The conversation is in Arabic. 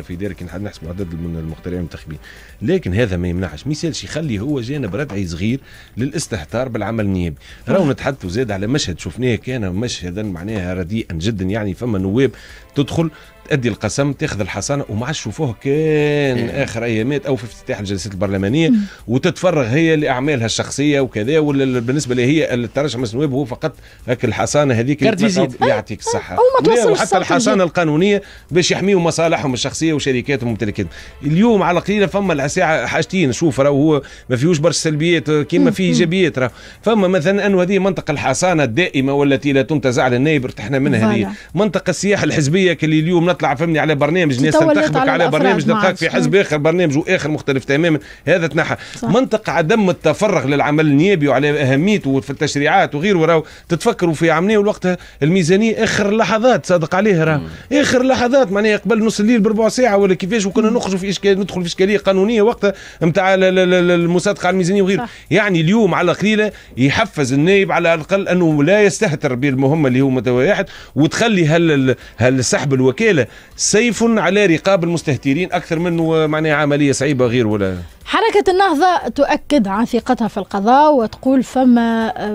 في دارك نحب نحسب عدد من المخترعين المنتخبين لكن هذا ما يمنعش مثال يسالش يخلي هو جانب ردعي صغير للاستهتار بالعمل النيابي راهو نتحدثوا زاد على مشهد شفناه كان مشهدا معناها رديئا جدا يعني فما نواب تدخل تأدي القسم تاخذ الحصانة وما عادش شوفوه كان إيه. آخر أيامات أو في افتتاح الجلسات البرلمانية وتتفرغ هي لأعمالها الشخصية وكذا بالنسبة لي هي الترشح نواب هو فقط هاك الحصانة هذيك يعطيك الصحة وحتى الحصانة القانونية باش يحميوا مصالحهم الشخصية وشركاتهم وممتلكاتهم اليوم على قليلة فما ساعة حاجتين شوف راه هو ما فيهوش برشا سلبيات كيما فيه ايجابيات راه فما مثلا انه هذه منطقه الحصانه الدائمه والتي لا تنتزع على النائب ارتحنا منها هذه منطقه السياحه الحزبيه اللي اليوم نطلع فهمني على برنامج ناس تنتخبك على برنامج نلقاك في حزب اخر برنامج واخر مختلف تماما هذا تنحى منطق عدم التفرغ للعمل النيابي وعلى اهميته في التشريعات وغيره راهو تتفكروا في عمليه وقتها الميزانيه اخر لحظات صادق عليها راه اخر لحظات معناها قبل نص الليل بربع ساعه ولا كيفاش وكنا نخرجوا في اشكال ندخل في اشكاليه قانونيه وقتها نتاع المصادقه على الميزانيه وغيره يعني اليوم على قليله يحفز النائب على الاقل انه لا يستهتر بالمهمه اللي هو متواحد وتخلي هل هل سحب الوكاله سيف على رقاب المستهترين أكثر منه معناها عملية صعيبة غير ولا حركة النهضة تؤكد عن ثقتها في القضاء وتقول فما